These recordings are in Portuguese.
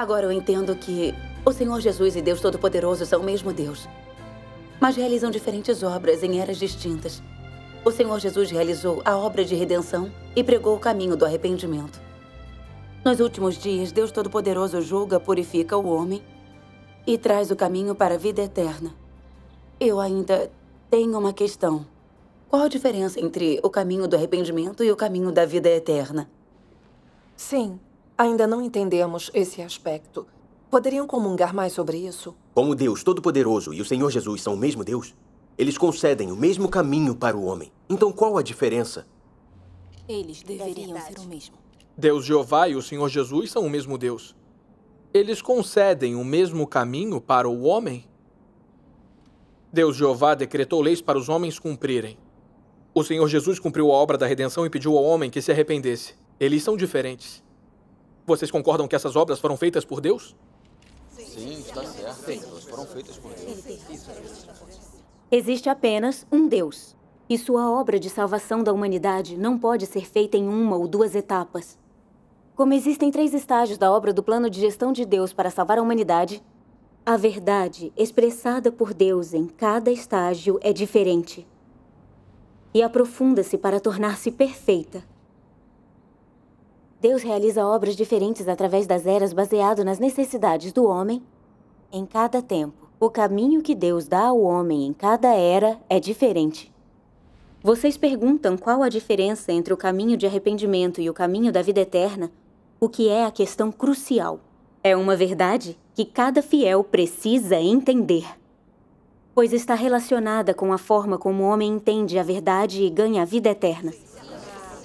Agora eu entendo que o Senhor Jesus e Deus Todo-Poderoso são o mesmo Deus, mas realizam diferentes obras em eras distintas. O Senhor Jesus realizou a obra de redenção e pregou o caminho do arrependimento. Nos últimos dias, Deus Todo-Poderoso julga, purifica o homem e traz o caminho para a vida eterna. Eu ainda tenho uma questão. Qual a diferença entre o caminho do arrependimento e o caminho da vida eterna? Sim, Ainda não entendemos esse aspecto. Poderiam comungar mais sobre isso? Como Deus Todo-Poderoso e o Senhor Jesus são o mesmo Deus, eles concedem o mesmo caminho para o homem. Então qual a diferença? Eles deveriam é ser o mesmo. Deus Jeová e o Senhor Jesus são o mesmo Deus. Eles concedem o mesmo caminho para o homem? Deus Jeová decretou leis para os homens cumprirem. O Senhor Jesus cumpriu a obra da redenção e pediu ao homem que se arrependesse. Eles são diferentes. Vocês concordam que essas obras foram feitas por Deus? Sim, está certo. Sim. Elas foram feitas por Deus. É Existe apenas um Deus. E sua obra de salvação da humanidade não pode ser feita em uma ou duas etapas. Como existem três estágios da obra do plano de gestão de Deus para salvar a humanidade, a verdade expressada por Deus em cada estágio é diferente e aprofunda-se para tornar-se perfeita. Deus realiza obras diferentes através das eras baseado nas necessidades do homem em cada tempo. O caminho que Deus dá ao homem em cada era é diferente. Vocês perguntam qual a diferença entre o caminho de arrependimento e o caminho da vida eterna, o que é a questão crucial. É uma verdade que cada fiel precisa entender, pois está relacionada com a forma como o homem entende a verdade e ganha a vida eterna.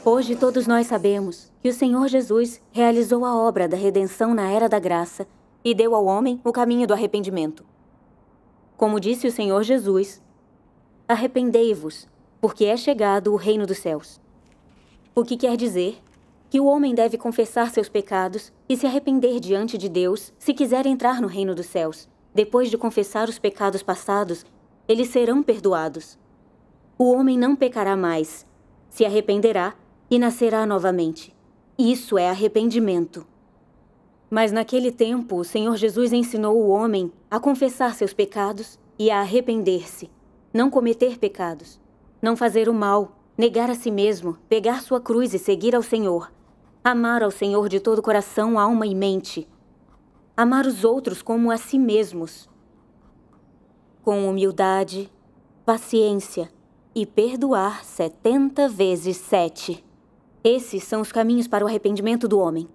Hoje todos nós sabemos que o Senhor Jesus realizou a obra da redenção na era da graça e deu ao homem o caminho do arrependimento. Como disse o Senhor Jesus: Arrependei-vos, porque é chegado o reino dos céus. O que quer dizer que o homem deve confessar seus pecados e se arrepender diante de Deus se quiser entrar no reino dos céus. Depois de confessar os pecados passados, eles serão perdoados. O homem não pecará mais, se arrependerá e nascerá novamente. Isso é arrependimento. Mas naquele tempo, o Senhor Jesus ensinou o homem a confessar seus pecados e a arrepender-se, não cometer pecados, não fazer o mal, negar a si mesmo, pegar sua cruz e seguir ao Senhor, amar ao Senhor de todo coração, alma e mente, amar os outros como a si mesmos, com humildade, paciência e perdoar setenta vezes sete. Esses são os caminhos para o arrependimento do homem.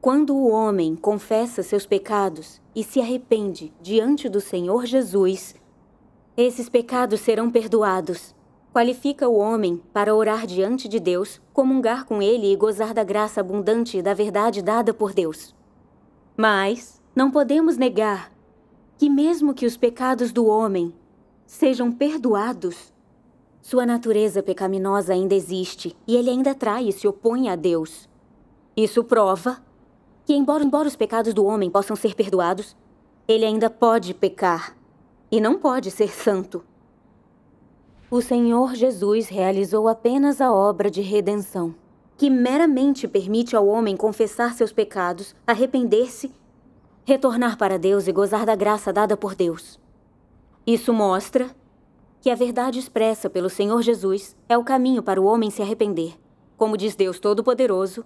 Quando o homem confessa seus pecados e se arrepende diante do Senhor Jesus, esses pecados serão perdoados. Qualifica o homem para orar diante de Deus, comungar com ele e gozar da graça abundante da verdade dada por Deus. Mas não podemos negar que, mesmo que os pecados do homem sejam perdoados, sua natureza pecaminosa ainda existe e ele ainda trai e se opõe a Deus. Isso prova que, embora, embora os pecados do homem possam ser perdoados, ele ainda pode pecar e não pode ser santo. O Senhor Jesus realizou apenas a obra de redenção, que meramente permite ao homem confessar seus pecados, arrepender-se, retornar para Deus e gozar da graça dada por Deus. Isso mostra que a verdade expressa pelo Senhor Jesus é o caminho para o homem se arrepender. Como diz Deus Todo-Poderoso.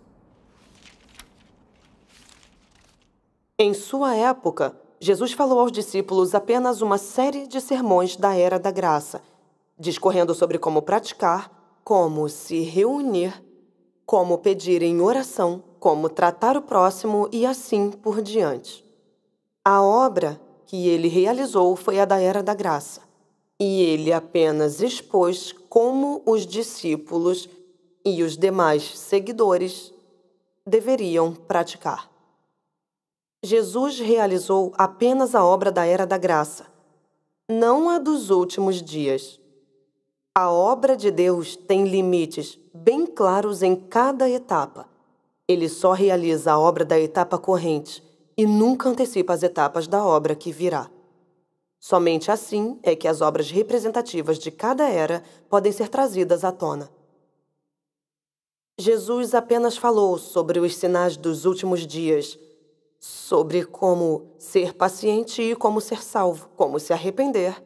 Em sua época, Jesus falou aos discípulos apenas uma série de sermões da Era da Graça, discorrendo sobre como praticar, como se reunir, como pedir em oração, como tratar o próximo e assim por diante. A obra que ele realizou foi a da Era da Graça e ele apenas expôs como os discípulos e os demais seguidores deveriam praticar. Jesus realizou apenas a obra da era da graça, não a dos últimos dias. A obra de Deus tem limites bem claros em cada etapa. Ele só realiza a obra da etapa corrente e nunca antecipa as etapas da obra que virá. Somente assim é que as obras representativas de cada era podem ser trazidas à tona. Jesus apenas falou sobre os sinais dos últimos dias, sobre como ser paciente e como ser salvo, como se arrepender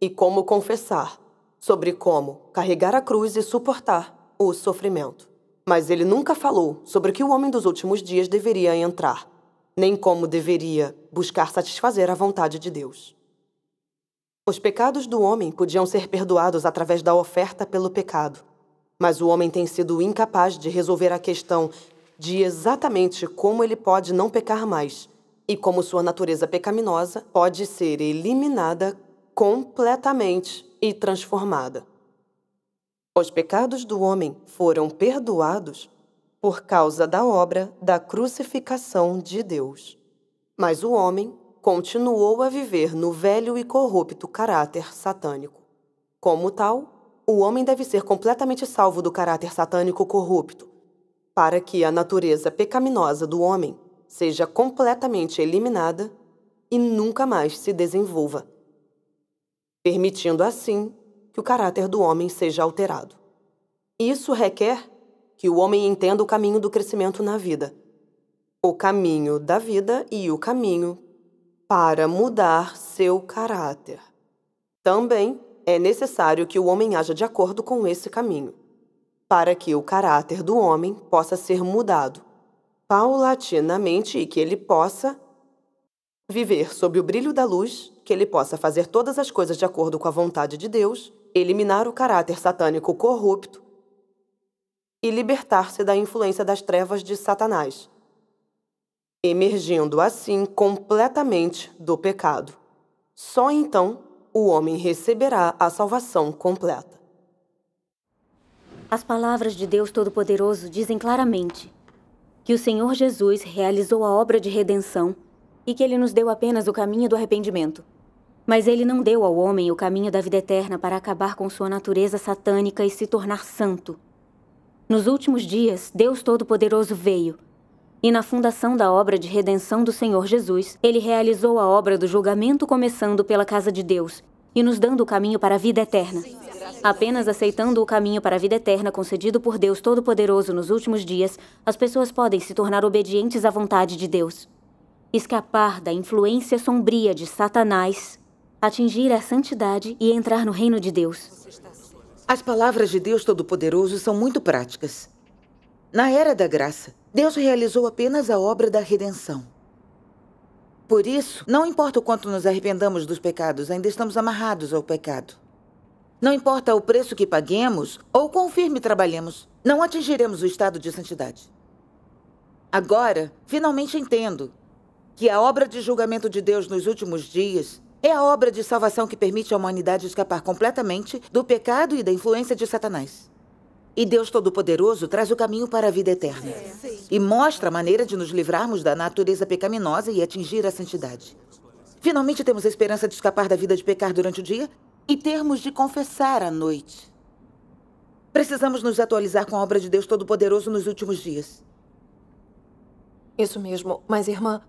e como confessar, sobre como carregar a cruz e suportar o sofrimento. Mas ele nunca falou sobre o que o homem dos últimos dias deveria entrar, nem como deveria buscar satisfazer a vontade de Deus. Os pecados do homem podiam ser perdoados através da oferta pelo pecado, mas o homem tem sido incapaz de resolver a questão de exatamente como ele pode não pecar mais e como sua natureza pecaminosa pode ser eliminada completamente e transformada. Os pecados do homem foram perdoados por causa da obra da crucificação de Deus. Mas o homem continuou a viver no velho e corrupto caráter satânico. Como tal, o homem deve ser completamente salvo do caráter satânico corrupto, para que a natureza pecaminosa do homem seja completamente eliminada e nunca mais se desenvolva, permitindo assim que o caráter do homem seja alterado. Isso requer que o homem entenda o caminho do crescimento na vida, o caminho da vida e o caminho para mudar seu caráter. Também é necessário que o homem haja de acordo com esse caminho, para que o caráter do homem possa ser mudado paulatinamente e que ele possa viver sob o brilho da luz, que ele possa fazer todas as coisas de acordo com a vontade de Deus, eliminar o caráter satânico corrupto e libertar-se da influência das trevas de Satanás emergindo assim completamente do pecado. Só então o homem receberá a salvação completa. As palavras de Deus Todo-Poderoso dizem claramente que o Senhor Jesus realizou a obra de redenção e que ele nos deu apenas o caminho do arrependimento. Mas ele não deu ao homem o caminho da vida eterna para acabar com sua natureza satânica e se tornar santo. Nos últimos dias, Deus Todo-Poderoso veio e na fundação da obra de redenção do Senhor Jesus, ele realizou a obra do julgamento, começando pela casa de Deus e nos dando o caminho para a vida eterna. Apenas aceitando o caminho para a vida eterna concedido por Deus Todo-Poderoso nos últimos dias, as pessoas podem se tornar obedientes à vontade de Deus. Escapar da influência sombria de Satanás, atingir a santidade e entrar no reino de Deus. As palavras de Deus Todo-Poderoso são muito práticas. Na era da graça, Deus realizou apenas a obra da redenção. Por isso, não importa o quanto nos arrependamos dos pecados, ainda estamos amarrados ao pecado. Não importa o preço que paguemos ou quão firme trabalhemos, não atingiremos o estado de santidade. Agora, finalmente entendo que a obra de julgamento de Deus nos últimos dias é a obra de salvação que permite à humanidade escapar completamente do pecado e da influência de Satanás. E Deus Todo-Poderoso traz o caminho para a vida eterna. É, e mostra a maneira de nos livrarmos da natureza pecaminosa e atingir a santidade. Finalmente temos a esperança de escapar da vida de pecar durante o dia e termos de confessar à noite. Precisamos nos atualizar com a obra de Deus Todo-Poderoso nos últimos dias. Isso mesmo. Mas, irmã,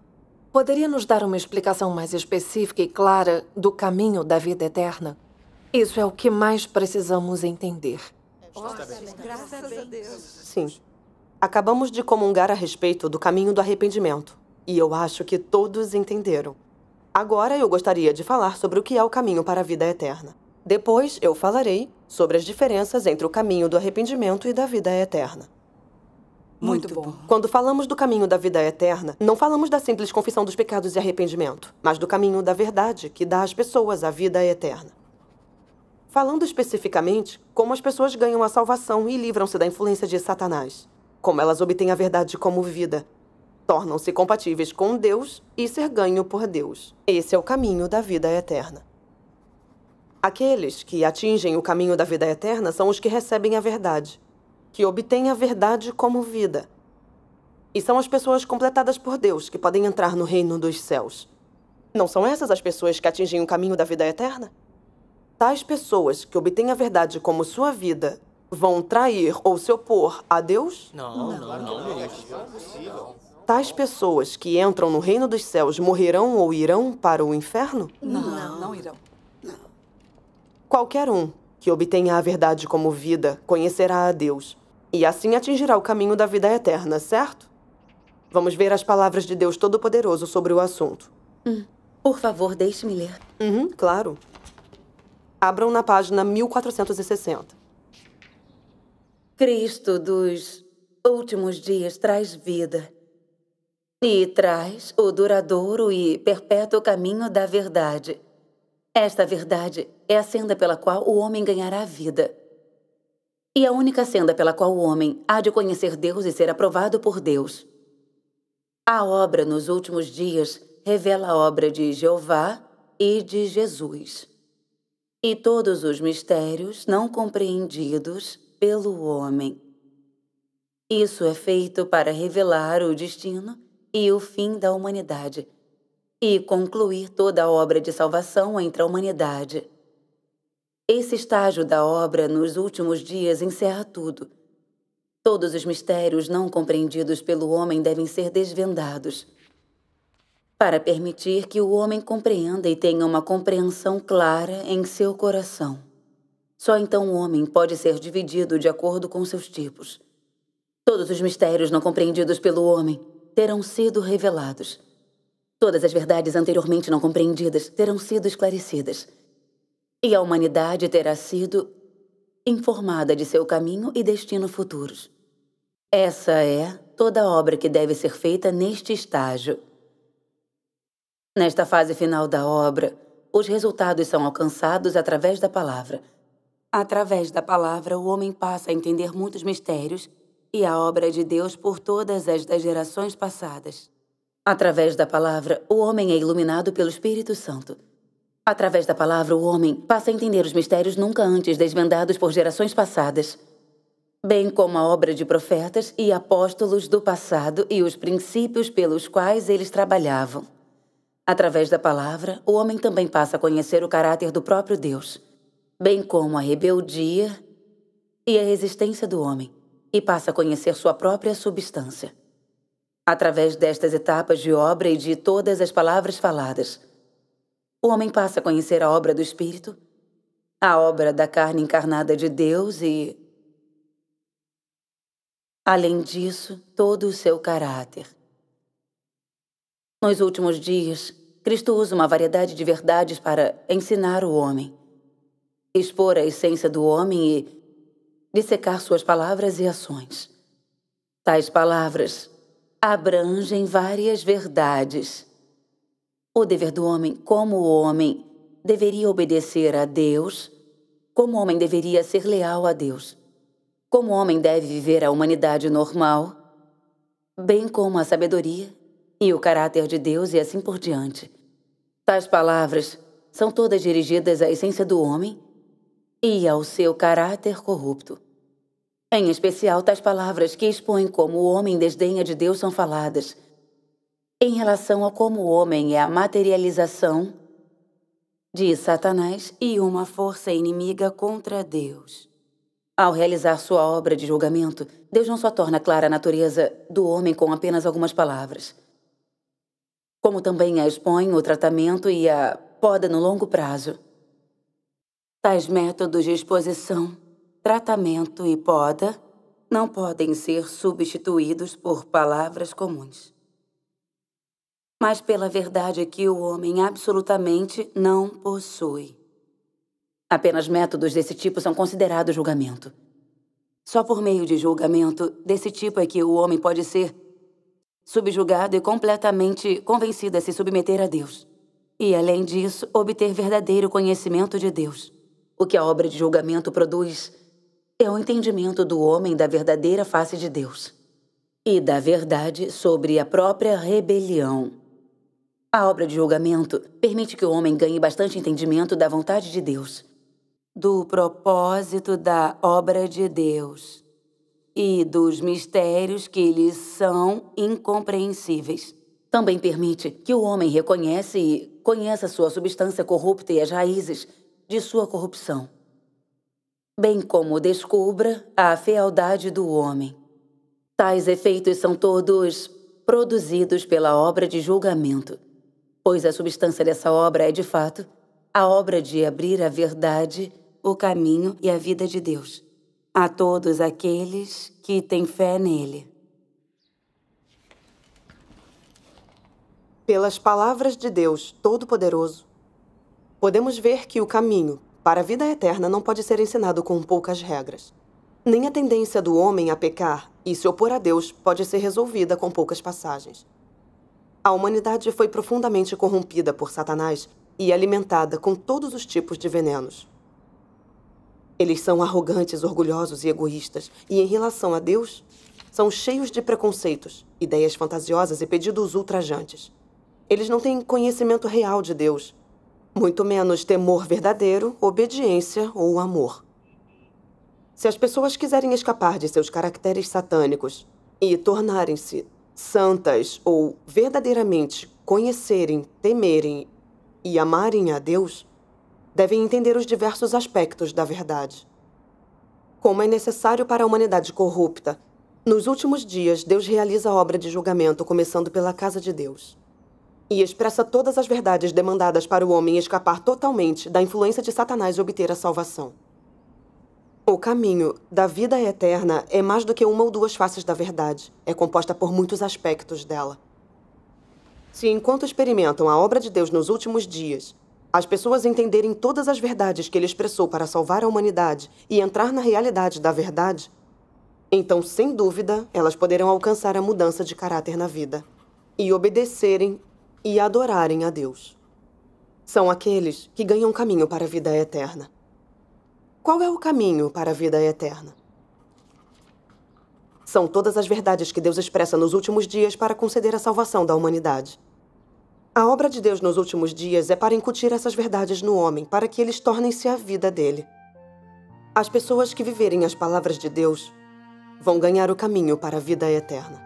poderia nos dar uma explicação mais específica e clara do caminho da vida eterna? Isso é o que mais precisamos entender graças a Deus. Sim. Acabamos de comungar a respeito do caminho do arrependimento. E eu acho que todos entenderam. Agora eu gostaria de falar sobre o que é o caminho para a vida eterna. Depois eu falarei sobre as diferenças entre o caminho do arrependimento e da vida eterna. Muito bom. Quando falamos do caminho da vida eterna, não falamos da simples confissão dos pecados e arrependimento, mas do caminho da verdade que dá às pessoas a vida eterna. Falando especificamente, como as pessoas ganham a salvação e livram-se da influência de Satanás, como elas obtêm a verdade como vida, tornam-se compatíveis com Deus e ser ganho por Deus. Esse é o caminho da vida eterna. Aqueles que atingem o caminho da vida eterna são os que recebem a verdade, que obtêm a verdade como vida. E são as pessoas completadas por Deus que podem entrar no reino dos céus. Não são essas as pessoas que atingem o caminho da vida eterna? Tais pessoas que obtêm a verdade como sua vida vão trair ou se opor a Deus? Não, não, não. não, é Tais pessoas que entram no reino dos céus morrerão ou irão para o inferno? Não, não, irão. Qualquer um que obtenha a verdade como vida conhecerá a Deus e assim atingirá o caminho da vida eterna, certo? Vamos ver as palavras de Deus Todo-Poderoso sobre o assunto. Hum. Por favor, deixe-me ler. Uhum, claro. Abram na página 1460. Cristo dos últimos dias traz vida e traz o duradouro e perpétuo caminho da verdade. Esta verdade é a senda pela qual o homem ganhará a vida. E a única senda pela qual o homem há de conhecer Deus e ser aprovado por Deus. A obra nos últimos dias revela a obra de Jeová e de Jesus e todos os mistérios não compreendidos pelo homem. Isso é feito para revelar o destino e o fim da humanidade e concluir toda a obra de salvação entre a humanidade. Esse estágio da obra nos últimos dias encerra tudo. Todos os mistérios não compreendidos pelo homem devem ser desvendados para permitir que o homem compreenda e tenha uma compreensão clara em seu coração. Só então o homem pode ser dividido de acordo com seus tipos. Todos os mistérios não compreendidos pelo homem terão sido revelados. Todas as verdades anteriormente não compreendidas terão sido esclarecidas. E a humanidade terá sido informada de seu caminho e destino futuros. Essa é toda a obra que deve ser feita neste estágio. Nesta fase final da obra, os resultados são alcançados através da palavra. Através da palavra, o homem passa a entender muitos mistérios e a obra de Deus por todas as das gerações passadas. Através da palavra, o homem é iluminado pelo Espírito Santo. Através da palavra, o homem passa a entender os mistérios nunca antes desvendados por gerações passadas, bem como a obra de profetas e apóstolos do passado e os princípios pelos quais eles trabalhavam. Através da palavra, o homem também passa a conhecer o caráter do próprio Deus, bem como a rebeldia e a resistência do homem, e passa a conhecer sua própria substância. Através destas etapas de obra e de todas as palavras faladas, o homem passa a conhecer a obra do Espírito, a obra da carne encarnada de Deus e, além disso, todo o seu caráter. Nos últimos dias, Cristo usa uma variedade de verdades para ensinar o homem, expor a essência do homem e dissecar suas palavras e ações. Tais palavras abrangem várias verdades. O dever do homem, como o homem, deveria obedecer a Deus, como o homem deveria ser leal a Deus, como o homem deve viver a humanidade normal, bem como a sabedoria e o caráter de Deus e assim por diante. Tais palavras são todas dirigidas à essência do homem e ao seu caráter corrupto. Em especial, tais palavras que expõem como o homem desdenha de Deus são faladas, em relação a como o homem é a materialização de Satanás e uma força inimiga contra Deus. Ao realizar sua obra de julgamento, Deus não só torna clara a natureza do homem com apenas algumas palavras, como também a expõe o tratamento e a poda no longo prazo. Tais métodos de exposição, tratamento e poda não podem ser substituídos por palavras comuns, mas pela verdade que o homem absolutamente não possui. Apenas métodos desse tipo são considerados julgamento. Só por meio de julgamento desse tipo é que o homem pode ser subjugado e completamente convencido a se submeter a Deus. E, além disso, obter verdadeiro conhecimento de Deus. O que a obra de julgamento produz é o entendimento do homem da verdadeira face de Deus e da verdade sobre a própria rebelião. A obra de julgamento permite que o homem ganhe bastante entendimento da vontade de Deus, do propósito da obra de Deus e dos mistérios que lhes são incompreensíveis. Também permite que o homem reconhece e conheça sua substância corrupta e as raízes de sua corrupção, bem como descubra a fealdade do homem. Tais efeitos são todos produzidos pela obra de julgamento, pois a substância dessa obra é, de fato, a obra de abrir a verdade, o caminho e a vida de Deus a todos aqueles que têm fé nele. Pelas palavras de Deus Todo-Poderoso, podemos ver que o caminho para a vida eterna não pode ser ensinado com poucas regras. Nem a tendência do homem a pecar e se opor a Deus pode ser resolvida com poucas passagens. A humanidade foi profundamente corrompida por Satanás e alimentada com todos os tipos de venenos. Eles são arrogantes, orgulhosos e egoístas, e em relação a Deus, são cheios de preconceitos, ideias fantasiosas e pedidos ultrajantes. Eles não têm conhecimento real de Deus, muito menos temor verdadeiro, obediência ou amor. Se as pessoas quiserem escapar de seus caracteres satânicos e tornarem-se santas ou verdadeiramente conhecerem, temerem e amarem a Deus, devem entender os diversos aspectos da verdade. Como é necessário para a humanidade corrupta, nos últimos dias Deus realiza a obra de julgamento começando pela casa de Deus. E expressa todas as verdades demandadas para o homem escapar totalmente da influência de Satanás e obter a salvação. O caminho da vida eterna é mais do que uma ou duas faces da verdade, é composta por muitos aspectos dela. Se enquanto experimentam a obra de Deus nos últimos dias, as pessoas entenderem todas as verdades que ele expressou para salvar a humanidade e entrar na realidade da verdade, então, sem dúvida, elas poderão alcançar a mudança de caráter na vida e obedecerem e adorarem a Deus. São aqueles que ganham caminho para a vida eterna. Qual é o caminho para a vida eterna? São todas as verdades que Deus expressa nos últimos dias para conceder a salvação da humanidade. A obra de Deus nos últimos dias é para incutir essas verdades no homem, para que eles tornem-se a vida dele. As pessoas que viverem as palavras de Deus vão ganhar o caminho para a vida eterna.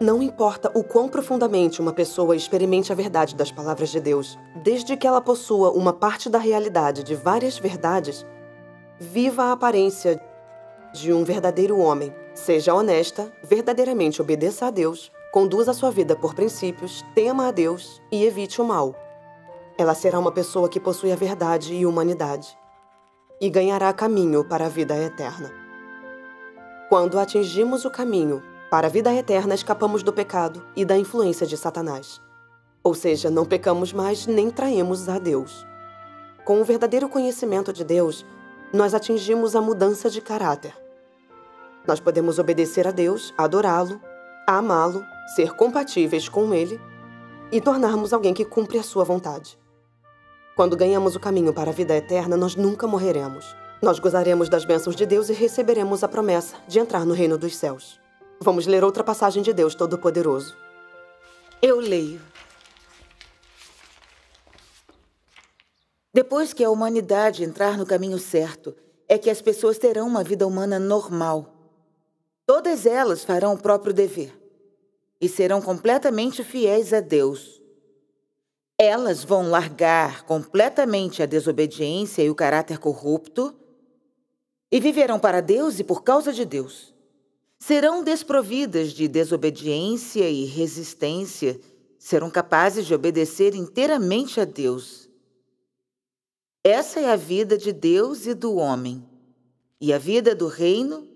Não importa o quão profundamente uma pessoa experimente a verdade das palavras de Deus, desde que ela possua uma parte da realidade de várias verdades, viva a aparência de um verdadeiro homem, seja honesta, verdadeiramente obedeça a Deus conduza sua vida por princípios, tema a Deus e evite o mal. Ela será uma pessoa que possui a verdade e humanidade, e ganhará caminho para a vida eterna. Quando atingimos o caminho para a vida eterna, escapamos do pecado e da influência de Satanás. Ou seja, não pecamos mais nem traímos a Deus. Com o verdadeiro conhecimento de Deus, nós atingimos a mudança de caráter. Nós podemos obedecer a Deus, adorá-lo, amá-lo ser compatíveis com Ele e tornarmos alguém que cumpre a Sua vontade. Quando ganhamos o caminho para a vida eterna, nós nunca morreremos. Nós gozaremos das bênçãos de Deus e receberemos a promessa de entrar no reino dos céus. Vamos ler outra passagem de Deus Todo-Poderoso. Eu leio. Depois que a humanidade entrar no caminho certo, é que as pessoas terão uma vida humana normal. Todas elas farão o próprio dever e serão completamente fiéis a Deus. Elas vão largar completamente a desobediência e o caráter corrupto e viverão para Deus e por causa de Deus. Serão desprovidas de desobediência e resistência, serão capazes de obedecer inteiramente a Deus. Essa é a vida de Deus e do homem, e a vida do reino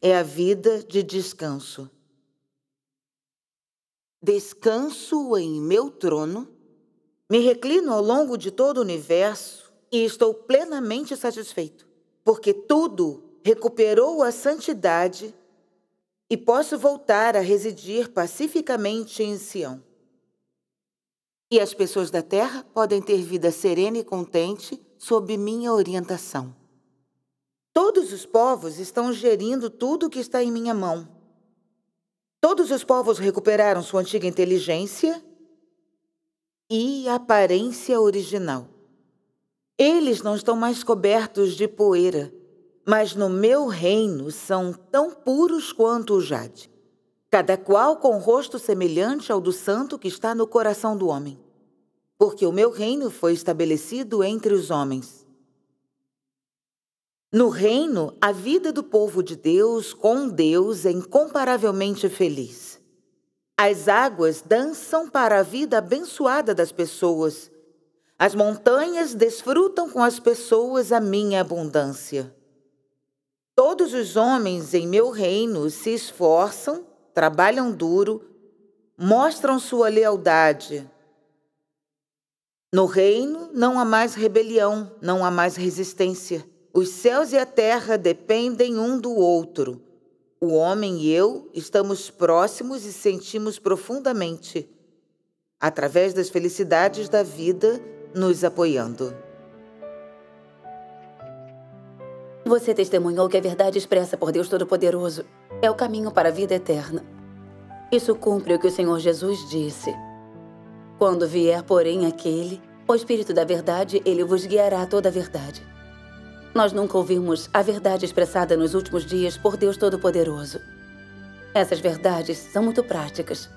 é a vida de descanso. Descanso em meu trono, me reclino ao longo de todo o universo e estou plenamente satisfeito, porque tudo recuperou a santidade e posso voltar a residir pacificamente em Sião. E as pessoas da terra podem ter vida serena e contente sob minha orientação. Todos os povos estão gerindo tudo o que está em minha mão Todos os povos recuperaram sua antiga inteligência e aparência original. Eles não estão mais cobertos de poeira, mas no meu reino são tão puros quanto o jade, cada qual com rosto semelhante ao do santo que está no coração do homem. Porque o meu reino foi estabelecido entre os homens. No reino, a vida do povo de Deus com Deus é incomparavelmente feliz. As águas dançam para a vida abençoada das pessoas. As montanhas desfrutam com as pessoas a minha abundância. Todos os homens em meu reino se esforçam, trabalham duro, mostram sua lealdade. No reino não há mais rebelião, não há mais resistência. Os céus e a terra dependem um do outro. O homem e eu estamos próximos e sentimos profundamente, através das felicidades da vida, nos apoiando. Você testemunhou que a verdade expressa por Deus Todo-Poderoso é o caminho para a vida eterna. Isso cumpre o que o Senhor Jesus disse. Quando vier, porém, aquele, o Espírito da Verdade, ele vos guiará a toda a verdade. Nós nunca ouvimos a verdade expressada nos últimos dias por Deus Todo-Poderoso. Essas verdades são muito práticas.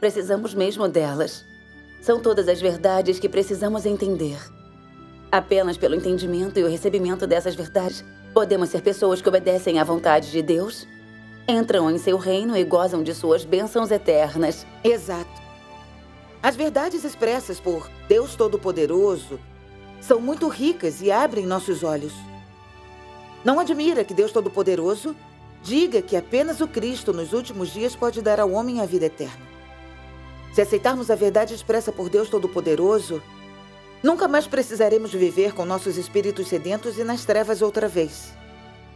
Precisamos mesmo delas. São todas as verdades que precisamos entender. Apenas pelo entendimento e o recebimento dessas verdades, podemos ser pessoas que obedecem à vontade de Deus, entram em seu reino e gozam de suas bênçãos eternas. Exato. As verdades expressas por Deus Todo-Poderoso são muito ricas e abrem nossos olhos. Não admira que Deus Todo-Poderoso diga que apenas o Cristo nos últimos dias pode dar ao homem a vida eterna. Se aceitarmos a verdade expressa por Deus Todo-Poderoso, nunca mais precisaremos viver com nossos espíritos sedentos e nas trevas outra vez.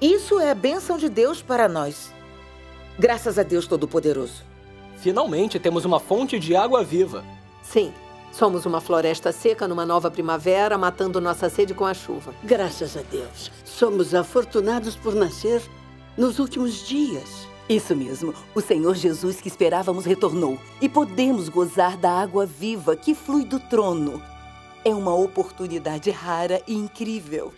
Isso é a bênção de Deus para nós. Graças a Deus Todo-Poderoso. Finalmente temos uma fonte de água viva. Sim, Somos uma floresta seca numa nova primavera, matando nossa sede com a chuva. Graças a Deus. Somos afortunados por nascer nos últimos dias. Isso mesmo. O Senhor Jesus que esperávamos retornou e podemos gozar da água viva que flui do trono. É uma oportunidade rara e incrível.